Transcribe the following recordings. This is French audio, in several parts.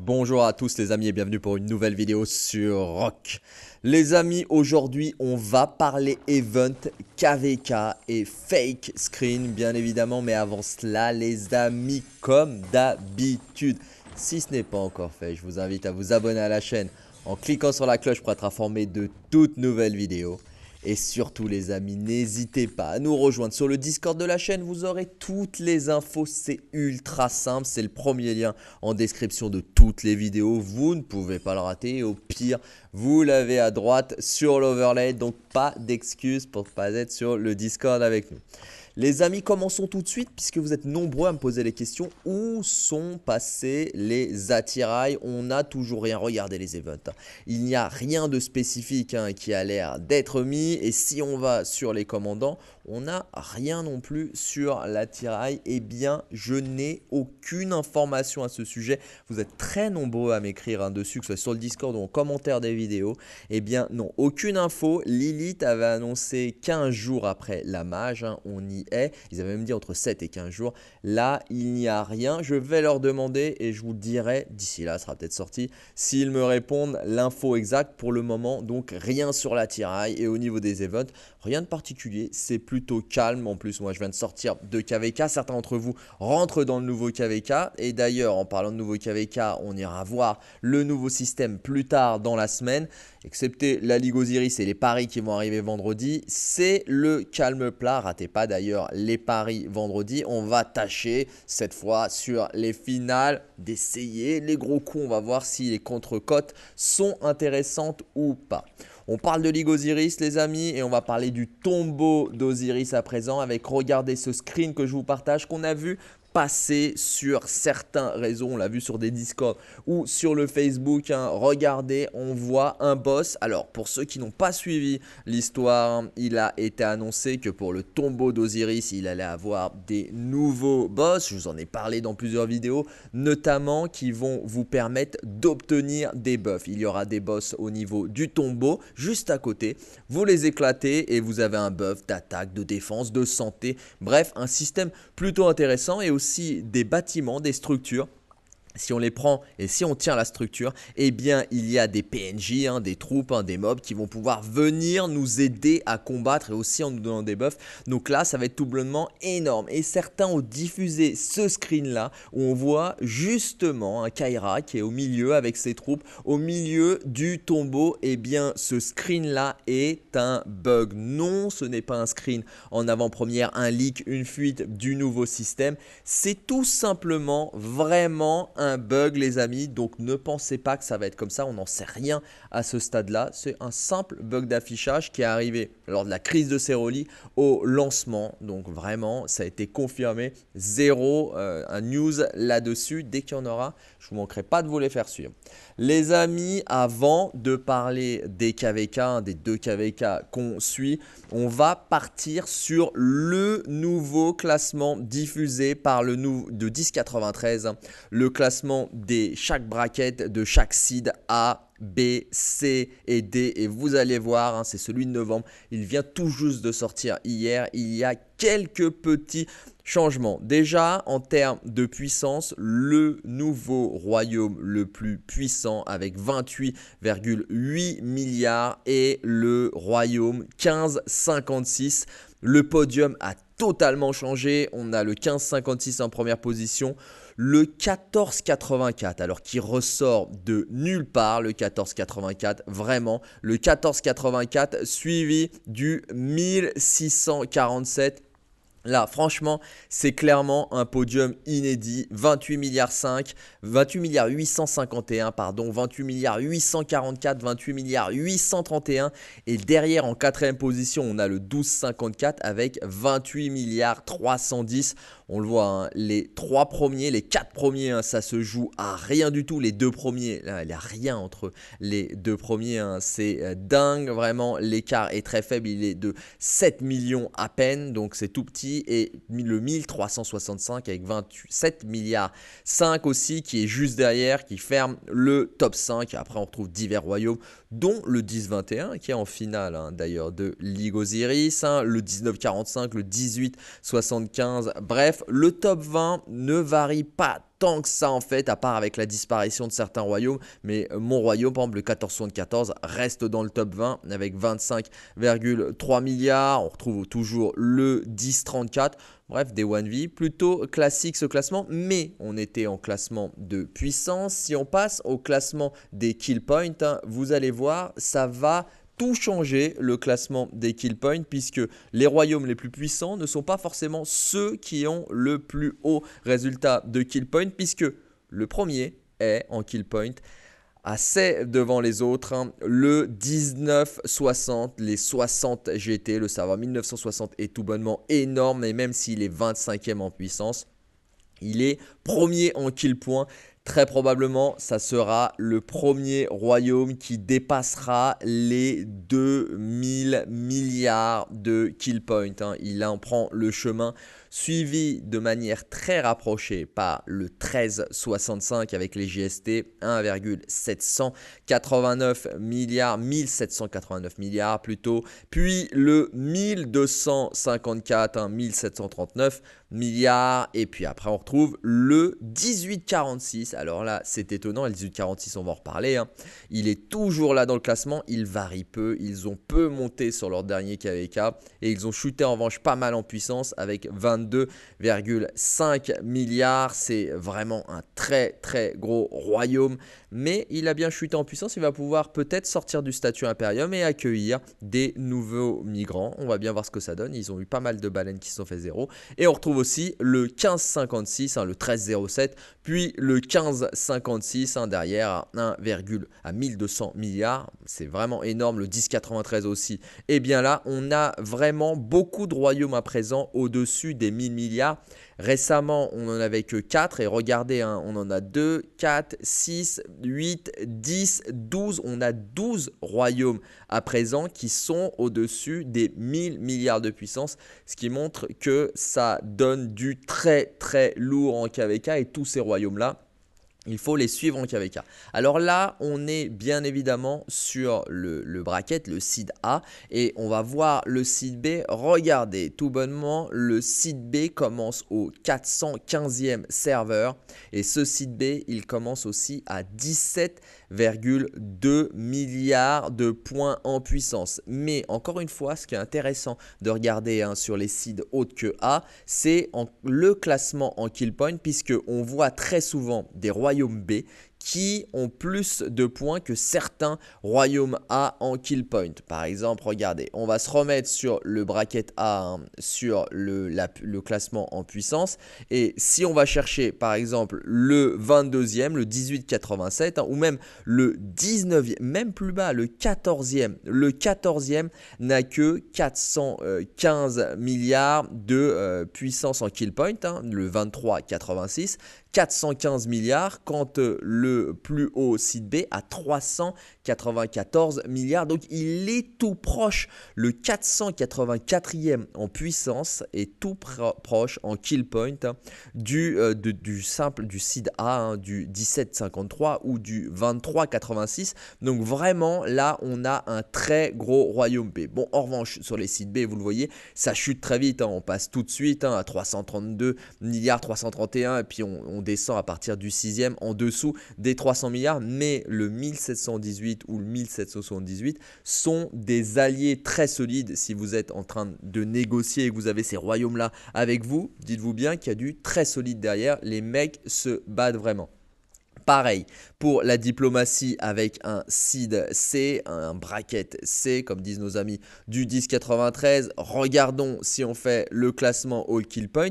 Bonjour à tous les amis et bienvenue pour une nouvelle vidéo sur Rock. Les amis, aujourd'hui on va parler event KVK et fake screen bien évidemment, mais avant cela les amis comme d'habitude. Si ce n'est pas encore fait, je vous invite à vous abonner à la chaîne en cliquant sur la cloche pour être informé de toutes nouvelles vidéos. Et surtout les amis, n'hésitez pas à nous rejoindre sur le Discord de la chaîne, vous aurez toutes les infos, c'est ultra simple, c'est le premier lien en description de toutes les vidéos, vous ne pouvez pas le rater, au pire, vous l'avez à droite sur l'overlay, donc pas d'excuses pour ne pas être sur le Discord avec nous. Les amis, commençons tout de suite puisque vous êtes nombreux à me poser les questions. Où sont passés les attirails On n'a toujours rien. regardé les events. Il n'y a rien de spécifique hein, qui a l'air d'être mis. Et si on va sur les commandants, on n'a rien non plus sur l'attirail. Eh bien, je n'ai aucune information à ce sujet. Vous êtes très nombreux à m'écrire un hein, dessus, que ce soit sur le Discord ou en commentaire des vidéos. Eh bien, non, aucune info. Lilith avait annoncé 15 jours après la mage. Hein, on y est. Ils avaient même dit entre 7 et 15 jours. Là, il n'y a rien. Je vais leur demander et je vous dirai, d'ici là, ça sera peut-être sorti, s'ils me répondent l'info exacte. Pour le moment, donc rien sur l'attirail. Et au niveau des events, rien de particulier. C'est plus calme. En plus, moi, je viens de sortir de KVK. Certains d'entre vous rentrent dans le nouveau KVK. Et d'ailleurs, en parlant de nouveau KVK, on ira voir le nouveau système plus tard dans la semaine. Excepté la Ligue Osiris et les paris qui vont arriver vendredi, c'est le calme plat. Ratez pas d'ailleurs les paris vendredi. On va tâcher cette fois sur les finales d'essayer les gros coups. On va voir si les contre-cotes sont intéressantes ou pas. On parle de Ligue Osiris, les amis, et on va parler du tombeau d'Osiris à présent avec, regardez ce screen que je vous partage, qu'on a vu passer sur certains réseaux, on l'a vu sur des Discord ou sur le Facebook. Hein. regardez, on voit un boss. Alors pour ceux qui n'ont pas suivi l'histoire, il a été annoncé que pour le tombeau d'Osiris, il allait avoir des nouveaux boss. Je vous en ai parlé dans plusieurs vidéos, notamment qui vont vous permettre d'obtenir des buffs. Il y aura des boss au niveau du tombeau, juste à côté. Vous les éclatez et vous avez un buff d'attaque, de défense, de santé. Bref, un système plutôt intéressant et aussi des bâtiments, des structures si on les prend et si on tient la structure, eh bien il y a des PNJ, hein, des troupes, hein, des mobs qui vont pouvoir venir nous aider à combattre et aussi en nous donnant des buffs. Donc là, ça va être tout énorme. Et certains ont diffusé ce screen là où on voit justement un hein, Kaira qui est au milieu avec ses troupes, au milieu du tombeau. Eh bien ce screen là est un bug. Non, ce n'est pas un screen en avant-première, un leak, une fuite du nouveau système. C'est tout simplement vraiment un bug les amis, donc ne pensez pas que ça va être comme ça, on n'en sait rien à ce stade-là. C'est un simple bug d'affichage qui est arrivé lors de la crise de Ceroli au lancement. Donc vraiment, ça a été confirmé, zéro euh, un news là-dessus. Dès qu'il y en aura, je vous manquerai pas de vous les faire suivre. Les amis, avant de parler des KVK, des deux KVK qu'on suit, on va partir sur le nouveau classement diffusé par le nouveau de 1093, le classement des chaque bracket de chaque seed à B, C et D. Et vous allez voir, hein, c'est celui de novembre. Il vient tout juste de sortir hier. Il y a quelques petits changements. Déjà, en termes de puissance, le nouveau royaume le plus puissant avec 28,8 milliards est le royaume 1556. Le podium a totalement changé. On a le 1556 en première position le 1484. Alors qui ressort de nulle part le 1484, vraiment le 1484 suivi du 1647 Là, franchement, c'est clairement un podium inédit. 28 milliards 5, 28 milliards 851, pardon, 28 milliards 844, 28 milliards 831. Et derrière, en quatrième position, on a le 1254 avec 28 milliards 310. On le voit, hein, les trois premiers, les quatre premiers, hein, ça se joue à rien du tout. Les deux premiers, là, il n'y a rien entre les deux premiers. Hein, c'est euh, dingue, vraiment. L'écart est très faible. Il est de 7 millions à peine, donc c'est tout petit et le 1365 avec 27 milliards 5 aussi, qui est juste derrière, qui ferme le top 5. Après, on retrouve divers royaumes, dont le 10-21, qui est en finale hein, d'ailleurs de Ligue Osiris, hein, le 19-45, le 18-75. Bref, le top 20 ne varie pas tant que ça en fait, à part avec la disparition de certains royaumes. Mais euh, mon royaume, par exemple le 1474, reste dans le top 20 avec 25,3 milliards. On retrouve toujours le 1034. Bref, des One V, plutôt classique ce classement, mais on était en classement de puissance. Si on passe au classement des kill points, hein, vous allez voir, ça va tout changer le classement des kill points puisque les royaumes les plus puissants ne sont pas forcément ceux qui ont le plus haut résultat de kill point puisque le premier est en kill point assez devant les autres. Hein. Le 1960, les 60 GT, le serveur 1960 est tout bonnement énorme et même s'il est 25e en puissance, il est premier en kill point. Très probablement, ça sera le premier royaume qui dépassera les 2000 milliards de kill points. Hein. Il en prend le chemin suivi de manière très rapprochée par le 1365 avec les GST 1,789 milliards, 1789 milliards plutôt, puis le 1254, 1739 hein, milliards, et puis après on retrouve le 1846. Alors là, c'est étonnant, le 1846, on va en reparler. Hein. Il est toujours là dans le classement, il varie peu, ils ont peu monté sur leur dernier KVK, et ils ont chuté en revanche pas mal en puissance avec 20 2,5 milliards. C'est vraiment un très très gros royaume. Mais il a bien chuté en puissance. Il va pouvoir peut-être sortir du statut impérium et accueillir des nouveaux migrants. On va bien voir ce que ça donne. Ils ont eu pas mal de baleines qui se sont fait zéro. Et on retrouve aussi le 1556, hein, le 1307, puis le 1556 hein, derrière à 1200 milliards. C'est vraiment énorme. Le 1093 aussi. Et bien là, on a vraiment beaucoup de royaumes à présent au-dessus des 1000 milliards. Récemment, on en avait que 4 et regardez, hein, on en a 2, 4, 6, 8, 10, 12. On a 12 royaumes à présent qui sont au-dessus des 1000 milliards de puissance, ce qui montre que ça donne du très très lourd en KVK et tous ces royaumes-là il faut les suivre en KVK. Alors là, on est bien évidemment sur le, bracket, le site A, et on va voir le site B. Regardez, tout bonnement, le site B commence au 415e serveur, et ce site B, il commence aussi à 17 2 milliards de points en puissance. Mais encore une fois, ce qui est intéressant de regarder hein, sur les seeds haute que A, c'est le classement en kill point puisque on voit très souvent des royaumes B qui ont plus de points que certains royaumes A en kill point. Par exemple, regardez, on va se remettre sur le bracket A, hein, sur le, classement en puissance. Et si on va chercher, par exemple, le 22e, le 1887, 87 hein, ou même le 19e, même plus bas, le 14e, le 14e n'a que 415 milliards de euh, puissance en kill point, hein, le 2386. 415 milliards, quand euh, le plus haut site B à 394 milliards. Donc il est tout proche. Le 484e en puissance et tout proche en kill point hein, du, euh, du simple du site A, hein, du 1753 ou du 2386. Donc vraiment là, on a un très gros royaume B. Bon, en revanche, sur les sites B, vous le voyez, ça chute très vite. Hein. on passe tout de suite à 332 milliards, 331, et puis on on descend à partir du 6e en dessous des 300 milliards, mais le 1718 ou le 1778 sont des alliés très solides si vous êtes en train de négocier et que vous avez ces royaumes-là avec vous. Dites-vous bien qu'il y a du très solide derrière, les mecs se battent vraiment. Pareil pour la diplomatie avec un seed C, un bracket C, comme disent nos amis du 1093. Regardons si on fait le classement au kill point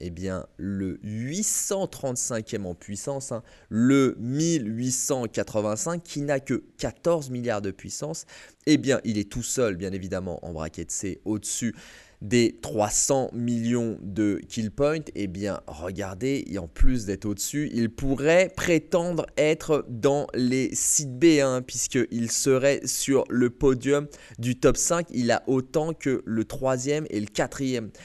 eh bien, le 835e en puissance, hein, le 1885, qui n'a que 14 milliards de puissance, eh bien, il est tout seul, bien évidemment, en braquet C, au-dessus des 300 millions de kill points, eh bien regardez, et en plus d'être au-dessus, il pourrait prétendre être dans les sites b hein, puisqu'il serait sur le podium du top 5. Il a autant que le 3 et le 4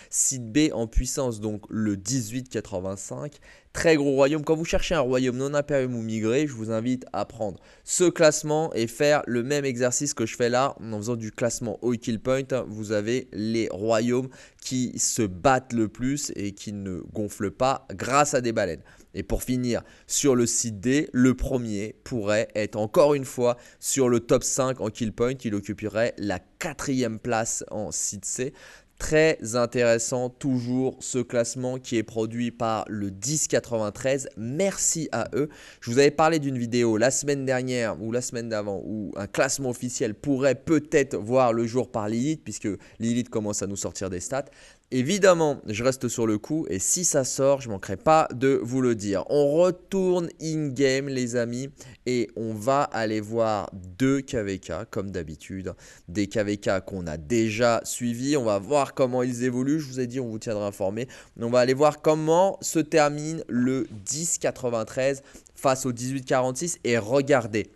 site B en puissance, donc le 1885 Très gros royaume. Quand vous cherchez un royaume non impérium ou migré, je vous invite à prendre ce classement et faire le même exercice que je fais là en faisant du classement au kill point. Vous avez les royaumes qui se battent le plus et qui ne gonflent pas grâce à des baleines. Et pour finir, sur le site D, le premier pourrait être encore une fois sur le top 5 en kill point. Il occuperait la quatrième place en site C. Très intéressant, toujours ce classement qui est produit par le 1093. Merci à eux. Je vous avais parlé d'une vidéo la semaine dernière ou la semaine d'avant où un classement officiel pourrait peut-être voir le jour par Lilith, puisque Lilith commence à nous sortir des stats. Évidemment, je reste sur le coup et si ça sort, je manquerai pas de vous le dire. On retourne in-game, les amis, et on va aller voir deux KVK, comme d'habitude. Des KVK qu'on a déjà suivis. On va voir comment ils évoluent. Je vous ai dit, on vous tiendra informé. On va aller voir comment se termine le 10-93 face au 18-46. Et regardez,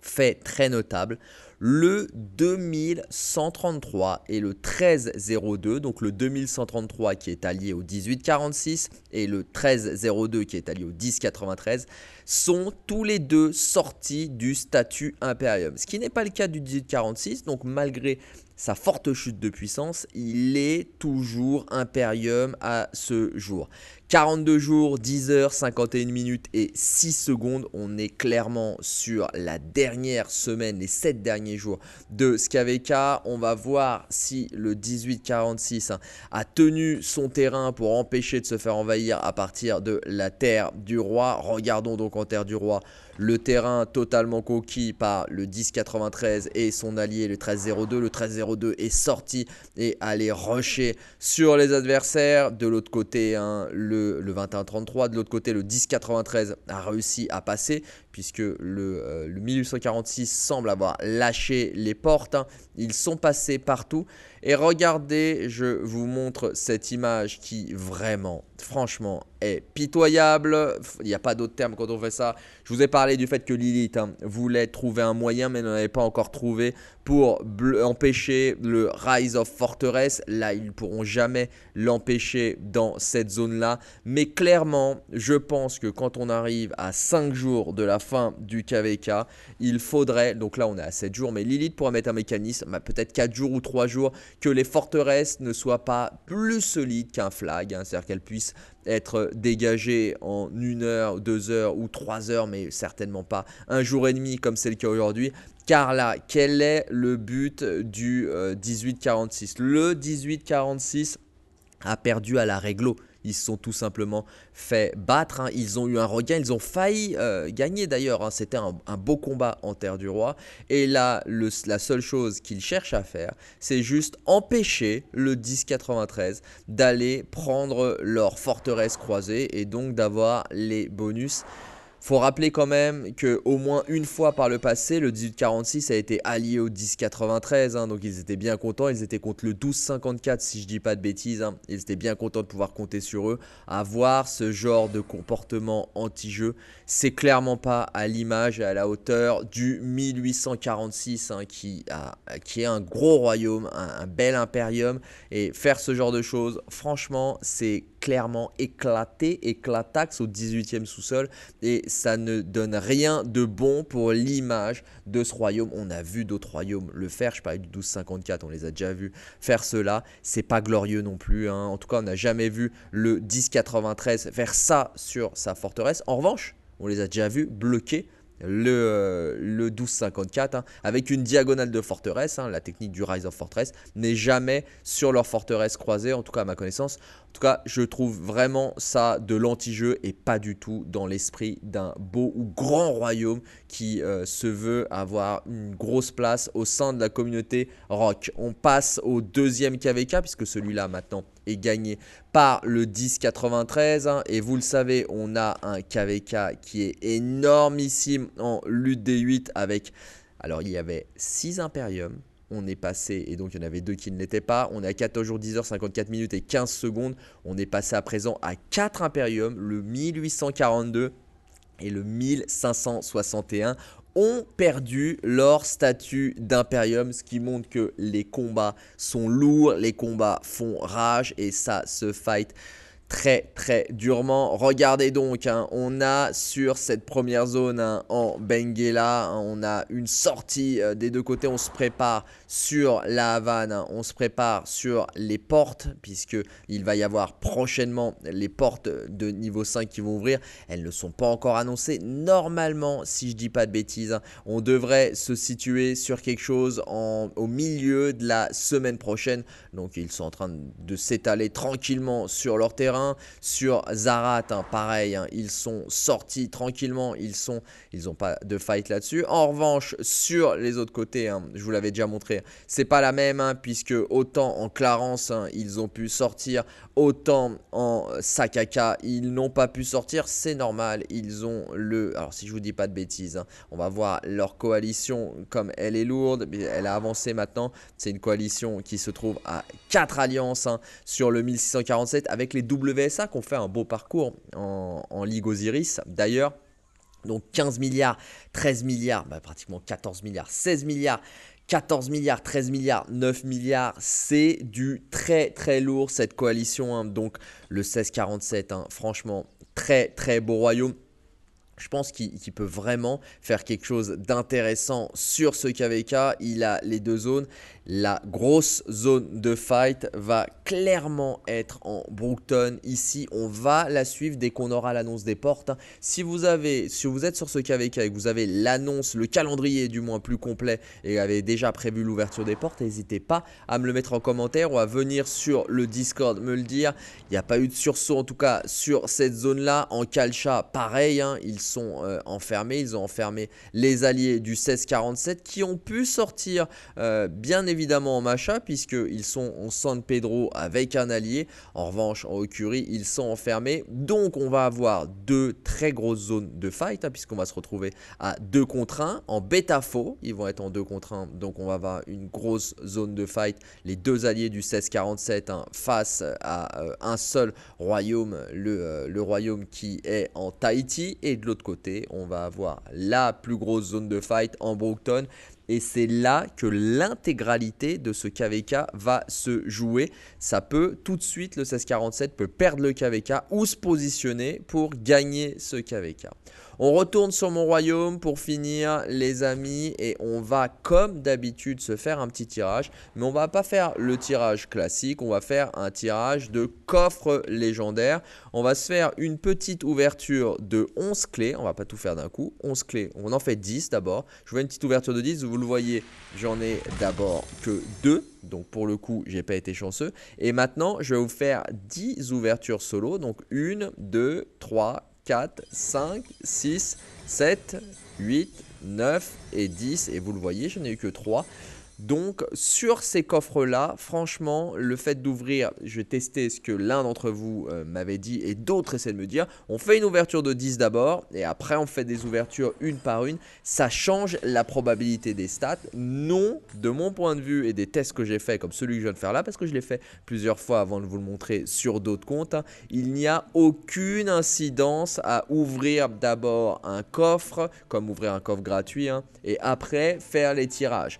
fait très notable le 2133 et le 1302. Donc le 2133 qui est allié au 1846 et le 1302 qui est allié au 1093 sont tous les deux sortis du statut imperium. Ce qui n'est pas le cas du 1846. Donc malgré sa forte chute de puissance, il est toujours imperium à ce jour. 42 jours, 10 heures, 51 minutes et 6 secondes. On est clairement sur la dernière semaine, les 7 derniers jours de Skaveka. On va voir si le 1846 hein, a tenu son terrain pour empêcher de se faire envahir à partir de la terre du roi. Regardons donc en terre du roi le terrain totalement conquis par le 1093 et son allié le 1302. Le 1302 est sorti et les rusher sur les adversaires. De l'autre côté, hein, le le, 21-33. De l'autre côté, le 10-93 a réussi à passer puisque le, 1846 euh, semble avoir lâché les portes. Hein. Ils sont passés partout. Et regardez, je vous montre cette image qui vraiment, franchement, est pitoyable. Il n'y a pas d'autre terme quand on fait ça. Je vous ai parlé du fait que Lilith hein, voulait trouver un moyen, mais n'en avait pas encore trouvé pour empêcher le Rise of Fortress. Là, ils ne pourront jamais l'empêcher dans cette zone-là. Mais clairement, je pense que quand on arrive à 5 jours de la fin du KVK, il faudrait, donc là on est à 7 jours, mais Lilith pourra mettre un mécanisme, bah, peut-être 4 jours ou 3 jours, que les forteresses ne soient pas plus solides qu'un flag, hein. c'est-à-dire qu'elles puissent être dégagées en 1 heure, 2 heures ou 3 heures, mais certainement pas un jour et demi comme c'est le cas aujourd'hui. Car là, quel est le but du 1846 euh, Le 1846 a perdu à la réglo ils se sont tout simplement fait battre. Hein. Ils ont eu un regain. Ils ont failli euh, gagner d'ailleurs. Hein. C'était un, beau combat en terre du roi. Et là, la seule chose qu'ils cherchent à faire, c'est juste empêcher le 1093 d'aller prendre leur forteresse croisée et donc d'avoir les bonus faut rappeler quand même que au moins une fois par le passé, le 1846 a été allié au 1093, hein, donc ils étaient bien contents. Ils étaient contre le 1254, si je dis pas de bêtises. Hein. Ils étaient bien contents de pouvoir compter sur eux. Avoir ce genre de comportement anti-jeu, c'est clairement pas à l'image et à la hauteur du 1846, hein, qui, qui est un gros royaume, un, un bel impérium. Et faire ce genre de choses, franchement, c'est clairement éclaté, éclataxe au 18e sous-sol et ça ne donne rien de bon pour l'image de ce royaume. On a vu d'autres royaumes le faire, je parlais du 1254, on les a déjà vus faire cela. C'est pas glorieux non plus, hein. en tout cas on n'a jamais vu le 1093 faire ça sur sa forteresse. En revanche, on les a déjà vus bloquer le, euh, le 1254, hein, avec une diagonale de forteresse, hein, la technique du Rise of Fortress, n'est jamais sur leur forteresse croisée, en tout cas à ma connaissance. En tout cas, je trouve vraiment ça de l'anti-jeu et pas du tout dans l'esprit d'un beau ou grand royaume qui euh, se veut avoir une grosse place au sein de la communauté rock. On passe au deuxième KVK, puisque celui-là maintenant gagné par le 10,93. Hein. et vous le savez, on a un KVK qui est énormissime en lutte des 8 avec... Alors il y avait 6 impériums on est passé, et donc il y en avait deux qui ne l'étaient pas. On est à 14 jours, 10 h 54 minutes et 15 secondes. On est passé à présent à 4 impériums le 1842 et le 1561 ont perdu leur statut d'impérium ce qui montre que les combats sont lourds, les combats font rage et ça se fight très très durement. Regardez donc, hein, on a sur cette première zone hein, en Benguela, hein, on a une sortie euh, des deux côtés, on se prépare sur la Havane. Hein. On se prépare sur les portes, puisqu'il va y avoir prochainement les portes de niveau 5 qui vont ouvrir. Elles ne sont pas encore annoncées. Normalement, si je ne dis pas de bêtises, hein, on devrait se situer sur quelque chose au milieu de la semaine prochaine. Donc ils sont en train de s'étaler tranquillement sur leur terrain. Sur Zarat, hein, pareil, ils sont sortis tranquillement. Ils ils n'ont pas de fight là-dessus. En revanche, sur les autres côtés, je vous l'avais déjà montré c'est pas la même, hein, puisque autant en Clarence, hein, ils ont pu sortir, autant en Sakaka, ils n'ont pas pu sortir. C'est normal, ils ont le. Alors, si je vous dis pas de bêtises, hein, on va voir leur coalition, comme elle est lourde, elle a avancé maintenant. C'est une coalition qui se trouve à 4 alliances sur le 1647 avec les WSA qui ont fait un beau parcours en, en Ligue Osiris d'ailleurs. Donc 15 milliards, 13 milliards, bah, pratiquement 14 milliards, 16 milliards 14 milliards, 13 milliards, 9 milliards, c'est du très très lourd cette coalition. Hein. Donc le 1647, hein, franchement, très très beau royaume. Je pense qu'il peut vraiment faire quelque chose d'intéressant sur ce KVK. Il a les deux zones. La grosse zone de fight va clairement être en Brookton. Ici, on va la suivre dès qu'on aura l'annonce des portes. Hein. Si vous, avez, si vous êtes sur ce KVK et que vous avez l'annonce, le calendrier du moins plus complet et avez déjà prévu l'ouverture des portes, n'hésitez pas à me le mettre en commentaire ou à venir sur le Discord me le dire. Il n'y a pas eu de sursaut en tout cas sur cette zone-là. En Calcha, pareil, hein, ils sont euh, enfermés. Ils ont enfermé les alliés du 1647 qui ont pu sortir euh, bien évidemment évidemment en Macha, puisqu'ils sont en San Pedro avec un allié. En revanche, en Okuri, ils sont enfermés. Donc, on va avoir deux très grosses zones de fight, hein, puisqu'on va se retrouver à deux contre 1. En faux, ils vont être en deux contre 1. Donc, on va avoir une grosse zone de fight. Les deux alliés du 1647 hein, face à euh, un seul royaume, le, euh, le royaume qui est en Tahiti. Et de l'autre côté, on va avoir la plus grosse zone de fight en Brookton et c'est là que l'intégralité de ce KVK va se jouer. Ça peut tout de suite, le 1647 peut perdre le KVK ou se positionner pour gagner ce KVK. On retourne sur mon royaume pour finir, les amis, et on va, comme d'habitude, se faire un petit tirage. Mais on va pas faire le tirage classique, on va faire un tirage de coffre légendaire. On va se faire une petite ouverture de 11 clés. On va pas tout faire d'un coup. 11 clés, on en fait 10 d'abord. Je vous fais une petite ouverture de 10. Vous le voyez, j'en ai d'abord que 2. Donc pour le coup, j'ai pas été chanceux. Et maintenant, je vais vous faire 10 ouvertures solo. Donc 1, 2, 3, 4, 5, 6, 7, 8, 9 et 10. Et vous le voyez, je n'ai eu que 3. Donc sur ces coffres-là, franchement, le fait d'ouvrir, je vais tester ce que l'un d'entre vous euh, m'avait dit et d'autres essaient de me dire, on fait une ouverture de 10 d'abord et après on fait des ouvertures une par une, ça change la probabilité des stats. Non, de mon point de vue et des tests que j'ai fait comme celui que je viens de faire là, parce que je l'ai fait plusieurs fois avant de vous le montrer sur d'autres comptes, hein, il n'y a aucune incidence à ouvrir d'abord un coffre, comme ouvrir un coffre gratuit, hein, et après faire les tirages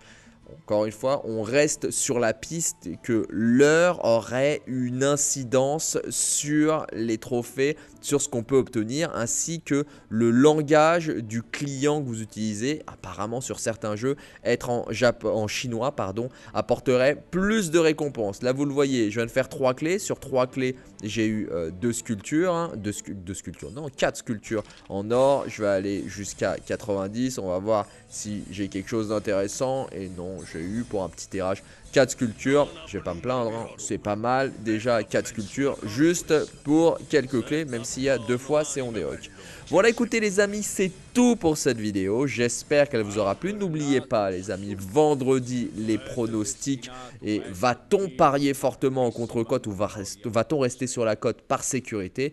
encore une fois, on reste sur la piste que l'heure aurait une incidence sur les trophées sur ce qu'on peut obtenir ainsi que le langage du client que vous utilisez. Apparemment sur certains jeux, être en, en chinois pardon, apporterait plus de récompenses. Là vous le voyez, je viens de faire trois clés. Sur trois clés, j'ai eu euh, deux sculptures, hein, deux, sculptures, non, quatre sculptures en or. Je vais aller jusqu'à 90. On va voir si j'ai quelque chose d'intéressant. Et non, j'ai eu pour un petit tirage 4 sculptures, je vais pas me plaindre, hein. c'est pas mal. Déjà 4 sculptures juste pour quelques clés, même s'il y a deux fois c'est on déhoc. Voilà écoutez les amis, c'est tout pour cette vidéo. J'espère qu'elle vous aura plu. N'oubliez pas les amis, vendredi les pronostics. Et va-t-on parier fortement en contre-cote ou va-t-on rester sur la cote par sécurité